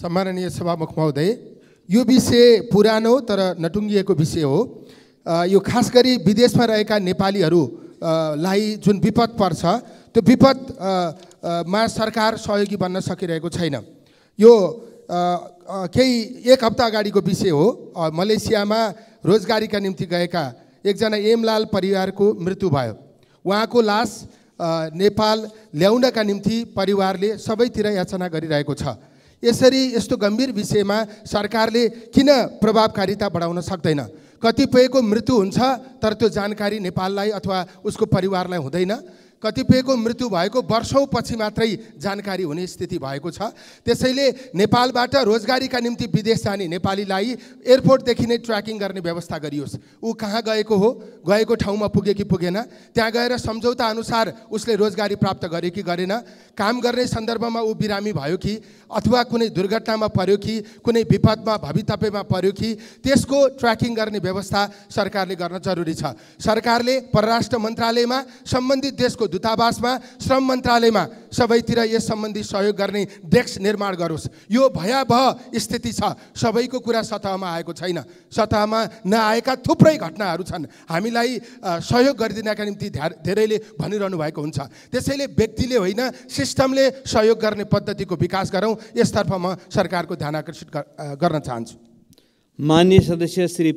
सम्माननीय सभामुख महोदय यो विषय पुरानो तर नटुङ्गिएको विषय हो यो खास गरी विदेशमा रहेका नेपालीहरूलाई जुन विपद पर्छ त्यो विपदमा सरकार सहयोगी बन्न सकिरहेको छैन यो केही एक हप्ता अगाडिको विषय हो मलेसियामा रोजगारीका निम्ति गएका एकजना एमलाल परिवारको मृत्यु भयो उहाँको लास नेपाल ल्याउनका निम्ति परिवारले सबैतिर याचना गरिरहेको छ यसरी यस्तो गम्भीर विषयमा सरकारले किन प्रभावकारिता बढाउन सक्दैन कतिपयको मृत्यु हुन्छ तर त्यो जानकारी नेपाललाई अथवा उसको परिवारलाई हुँदैन कतिपयको मृत्यु भएको वर्षौँ पछि मात्रै जानकारी हुने स्थिति भएको छ त्यसैले नेपालबाट रोजगारीका निम्ति विदेश जाने नेपालीलाई एयरपोर्टदेखि नै ट्र्याकिङ गर्ने व्यवस्था गरियोस् ऊ कहाँ गएको हो गएको ठाउँमा पुगे कि पुगेन त्यहाँ गएर सम्झौता अनुसार उसले रोजगारी प्राप्त गरे कि गरेन काम गर्ने सन्दर्भमा ऊ बिरामी भयो कि अथवा कुनै दुर्घटनामा पर्यो कि कुनै विपदमा भवितव्यमा पर्यो कि त्यसको ट्र्याकिङ गर्ने व्यवस्था सरकारले गर्न जरुरी छ सरकारले परराष्ट्र मन्त्रालयमा सम्बन्धित देशको दूतावासमा श्रम मन्त्रालयमा सबैतिर यस सम्बन्धी सहयोग गर्ने डेस्क निर्माण गरोस् यो भयावह स्थिति छ सबैको कुरा सतहमा आएको छैन सतहमा नआएका थुप्रै घटनाहरू छन् हामीलाई सहयोग गरिदिनका निम्ति धेरैले भनिरहनु भएको हुन्छ त्यसैले व्यक्तिले होइन सिस्टमले सहयोग गर्ने पद्धतिको विकास गरौँ यसतर्फ म सरकारको ध्यान आकर्षित गर्न चाहन्छु मान्य सदस्य श्री